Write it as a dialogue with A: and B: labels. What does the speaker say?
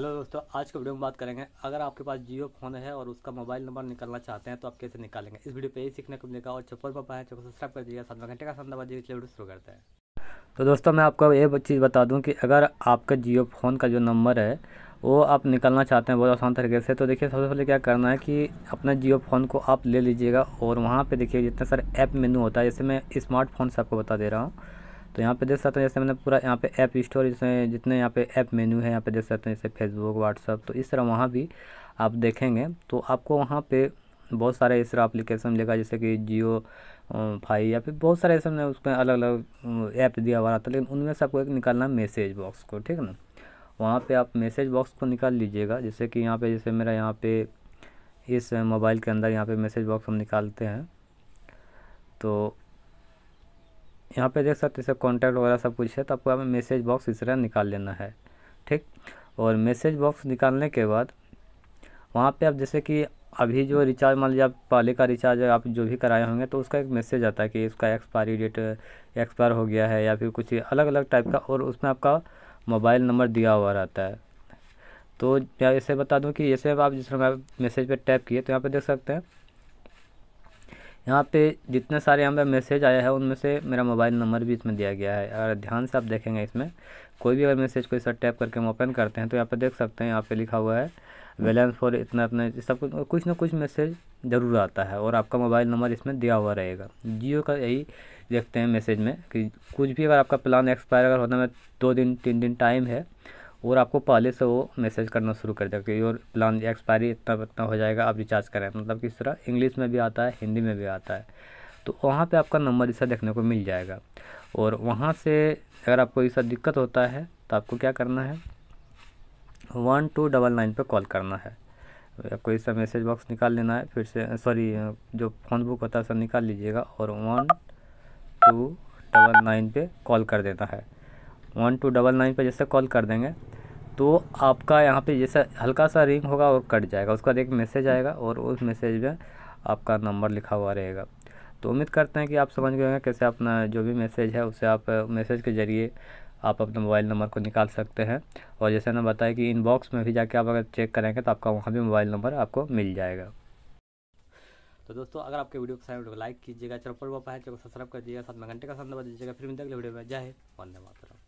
A: hello दोस्तों आज के वीडियो में बात करेंगे अगर आपके पास जियो फोन है और उसका मोबाइल नंबर निकालना चाहते हैं तो आप कैसे निकालेंगे इस वीडियो पे यही सीखने को मिलेगा और चप्पल पर पाए चप्पल सब्सक्राइब कर दीजिएगा साथ घंटे का सामना बजे वीडियो शुरू करते हैं तो दोस्तों मैं आपको ये चीज़ बता दूँ कि अगर आपका जियो फ़ोन का जो नंबर है वो आप निकालना चाहते हैं बहुत आसान तरीके से तो देखिए सबसे पहले क्या करना है कि अपना जियो फ़ोन को आप ले लीजिएगा और वहाँ पर देखिए जितना सारे ऐप मेनू होता है जैसे मैं स्मार्टफोन से आपको बता दे रहा हूँ तो यहाँ पे देख सकते हैं जैसे मैंने पूरा यहाँ पे ऐप स्टोर जैसे जितने यहाँ पे ऐप मेन्यू है यहाँ पे देख सकते हैं जैसे फेसबुक व्हाट्सअप तो इस तरह वहाँ भी आप देखेंगे तो आपको वहाँ पर बहुत सारे इस तरह अप्लीकेशन मिलेगा जैसे कि जियो फाई या फिर बहुत सारे ऐसे मैंने उसमें अलग अलग ऐप दिया हुआ था लेकिन उनमें से आपको एक निकालना मैसेज बॉक्स को ठीक है ना वहाँ पे आप मैसेज बॉक्स को निकाल लीजिएगा जैसे कि यहाँ पे जैसे मेरा यहाँ पे इस मोबाइल के अंदर यहाँ पे मैसेज बॉक्स हम निकालते हैं तो यहाँ पे देख सकते हैं कॉन्टैक्ट वगैरह सब कुछ है तो आपको यहाँ पर मैसेज बॉक्स इस तरह निकाल लेना है ठीक और मैसेज बॉक्स निकालने के बाद वहाँ पे आप जैसे कि अभी जो रिचार्ज मान लीजिए आप पहले का रिचार्ज आप जो भी कराए होंगे तो उसका एक मैसेज आता है कि इसका एक्सपायरी डेट एक्सपायर हो गया है या फिर कुछ अलग अलग टाइप का और उसमें आपका मोबाइल नंबर दिया हुआ रहता है तो मैं इसे बता दूँ कि जैसे आप जिस मैसेज पर टैप किए तो यहाँ पर देख सकते हैं यहाँ पे जितने सारे यहाँ पे मैसेज आया है उनमें से मेरा मोबाइल नंबर भी इसमें दिया गया है अगर ध्यान से आप देखेंगे इसमें कोई भी अगर मैसेज कोई सर टैप करके हम ओपन करते हैं तो यहाँ पे देख सकते हैं यहाँ पे लिखा हुआ है बैलेंस फॉर इतना इतना सब कुछ ना कुछ मैसेज ज़रूर आता है और आपका मोबाइल नंबर इसमें दिया हुआ रहेगा जियो का यही देखते हैं मैसेज में कि कुछ भी अगर आपका प्लान एक्सपायर अगर होने में दो दिन तीन दिन टाइम है और आपको पहले से वो मैसेज करना शुरू कर देगा कि योर प्लान एक्सपायरी इतना इतना हो जाएगा आप रिचार्ज करें मतलब कि इस तरह इंग्लिश में भी आता है हिंदी में भी आता है तो वहाँ पे आपका नंबर इसका देखने को मिल जाएगा और वहाँ से अगर आपको ऐसा दिक्कत होता है तो आपको क्या करना है वन टू डबल नाइन पर कॉल करना है आपको इसका मैसेज बॉक्स निकाल लेना है फिर से सॉरी जो फोन बुक होता है सर निकाल लीजिएगा और वन टू डबल नाइन पर कॉल कर देना है वन टू डबल नाइन पर जैसे कॉल कर देंगे तो आपका यहाँ पे जैसे हल्का सा रिंग होगा और कट जाएगा उसका एक मैसेज आएगा और उस मैसेज में आपका नंबर लिखा हुआ रहेगा तो उम्मीद करते हैं कि आप समझ गए होंगे कैसे अपना जो भी मैसेज है उसे आप मैसेज के ज़रिए आप अपने मोबाइल नंबर को निकाल सकते हैं और जैसे मैंने बताया कि इनबॉक्स में भी जाके आप अगर चेक करेंगे तो आपका वहाँ भी मोबाइल नंबर आपको मिल जाएगा तो दोस्तों अगर आपके वीडियो पसंद है तो लाइक कीजिएगा चैनल पर वो पाए तो चैनल सब्सक्राइब कर दीजिएगा साथ में घंटे का साथ बता दीजिएगा फिर मिलते अगले वीडियो में जय हिंद वंदे मातरम